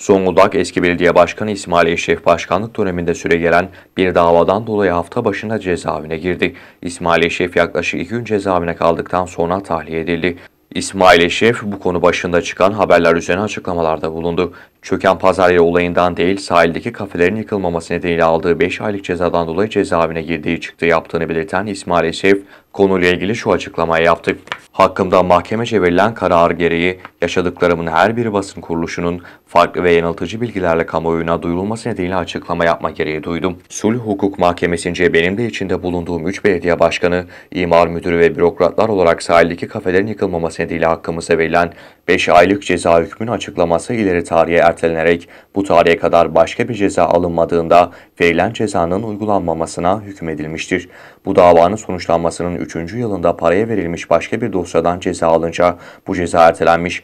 Zonguldak eski belediye başkanı İsmail Eşref başkanlık döneminde süre gelen bir davadan dolayı hafta başına cezaevine girdi. İsmail Eşref yaklaşık iki gün cezaevine kaldıktan sonra tahliye edildi. İsmail Eşref bu konu başında çıkan haberler üzerine açıklamalarda bulundu. Çöken pazar yeri olayından değil sahildeki kafelerin yıkılmaması nedeniyle aldığı 5 aylık cezadan dolayı cezaevine girdiği çıktı yaptığını belirten İsmail Eşref konuyla ilgili şu açıklamayı yaptı. Hakkımda mahkemece verilen karar gereği yaşadıklarımın her bir basın kuruluşunun farklı ve yanıltıcı bilgilerle kamuoyuna duyurulması nedeniyle açıklama yapma gereği duydum. Sulh Hukuk Mahkemesi'nce benim de içinde bulunduğum 3 belediye başkanı, imar müdürü ve bürokratlar olarak sahildeki kafelerin yıkılmaması nedeniyle hakkımıza verilen 5 aylık ceza hükmünün açıklaması ileri tarihe ertelenerek bu tarihe kadar başka bir ceza alınmadığında verilen cezanın uygulanmamasına hükmedilmiştir. Bu davanın sonuçlanmasının 3. yılında paraya verilmiş başka bir dosya Rusya'dan ceza alınca bu ceza ertelenmiş.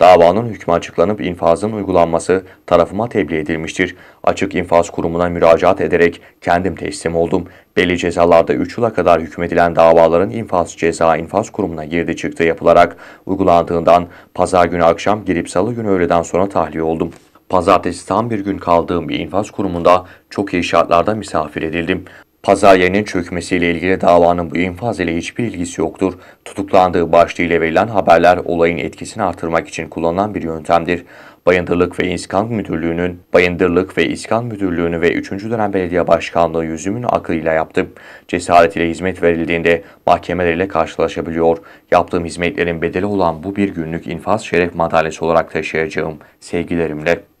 Davanın hükmü açıklanıp infazın uygulanması tarafıma tebliğ edilmiştir. Açık infaz kurumuna müracaat ederek kendim teslim oldum. Belli cezalarda 3 yıla kadar hükmedilen davaların infaz ceza infaz kurumuna girdi çıktı yapılarak uygulandığından pazar günü akşam girip salı günü öğleden sonra tahliye oldum. Pazartesi tam bir gün kaldığım bir infaz kurumunda çok iyi şartlarda misafir edildim. Pazar yerinin çökmesiyle ilgili davanın bu infaz ile hiçbir ilgisi yoktur. Tutuklandığı başlığıyla verilen haberler olayın etkisini artırmak için kullanılan bir yöntemdir. Bayındırlık ve İskan Müdürlüğü'nün, Bayındırlık ve İskan Müdürlüğü'nü ve 3. dönem belediye başkanlığı yüzümün akıyla yaptım. Cesaret ile hizmet verildiğinde mahkemelerle karşılaşabiliyor. Yaptığım hizmetlerin bedeli olan bu bir günlük infaz şeref madalyası olarak taşıyacağım. Sevgilerimle.